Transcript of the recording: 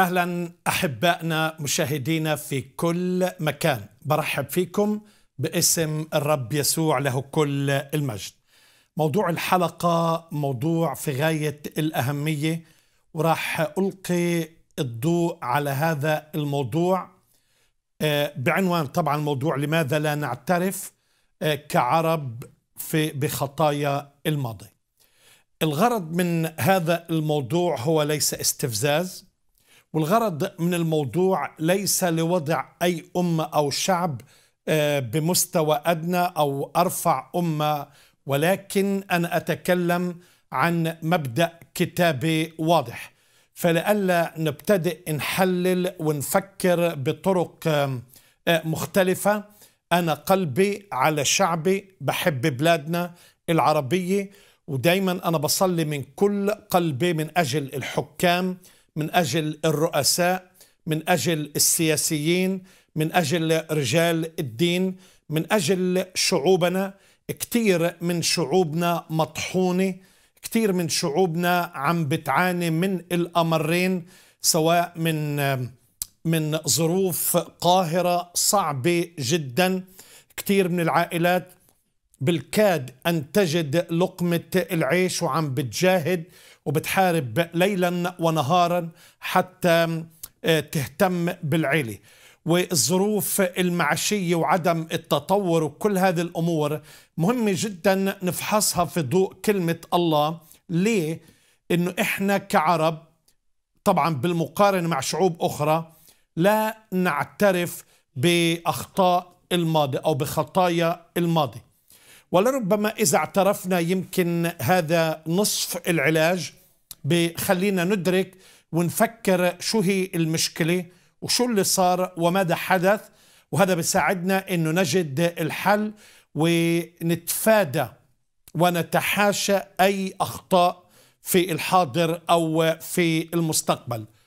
اهلا احبائنا مشاهدينا في كل مكان برحب فيكم باسم الرب يسوع له كل المجد موضوع الحلقه موضوع في غايه الاهميه وراح القي الضوء على هذا الموضوع آه، بعنوان طبعا الموضوع لماذا لا نعترف آه، كعرب في بخطايا الماضي الغرض من هذا الموضوع هو ليس استفزاز والغرض من الموضوع ليس لوضع أي أمة أو شعب آه، بمستوى أدنى أو أرفع أمة ولكن أنا أتكلم عن مبدأ كتابي واضح فلئلا نبتدئ نحلل ونفكر بطرق آه، آه، مختلفة أنا قلبي على شعبي بحب بلادنا العربية ودايما أنا بصلي من كل قلبي من أجل الحكام من اجل الرؤساء من اجل السياسيين من اجل رجال الدين من اجل شعوبنا كثير من شعوبنا مطحونه كثير من شعوبنا عم بتعاني من الامرين سواء من من ظروف قاهره صعبه جدا كثير من العائلات بالكاد أن تجد لقمة العيش وعم بتجاهد وبتحارب ليلا ونهارا حتى آه، تهتم بالعيلة والظروف المعيشية وعدم التطور وكل هذه الأمور مهمة جدا نفحصها في ضوء كلمة الله ليه؟ إنه إحنا كعرب طبعا بالمقارنة مع شعوب أخرى لا نعترف بأخطاء الماضي أو بخطايا الماضي ولربما إذا اعترفنا يمكن هذا نصف العلاج بخلينا ندرك ونفكر شو هي المشكلة وشو اللي صار وماذا حدث وهذا بيساعدنا أنه نجد الحل ونتفادى ونتحاشى أي أخطاء في الحاضر أو في المستقبل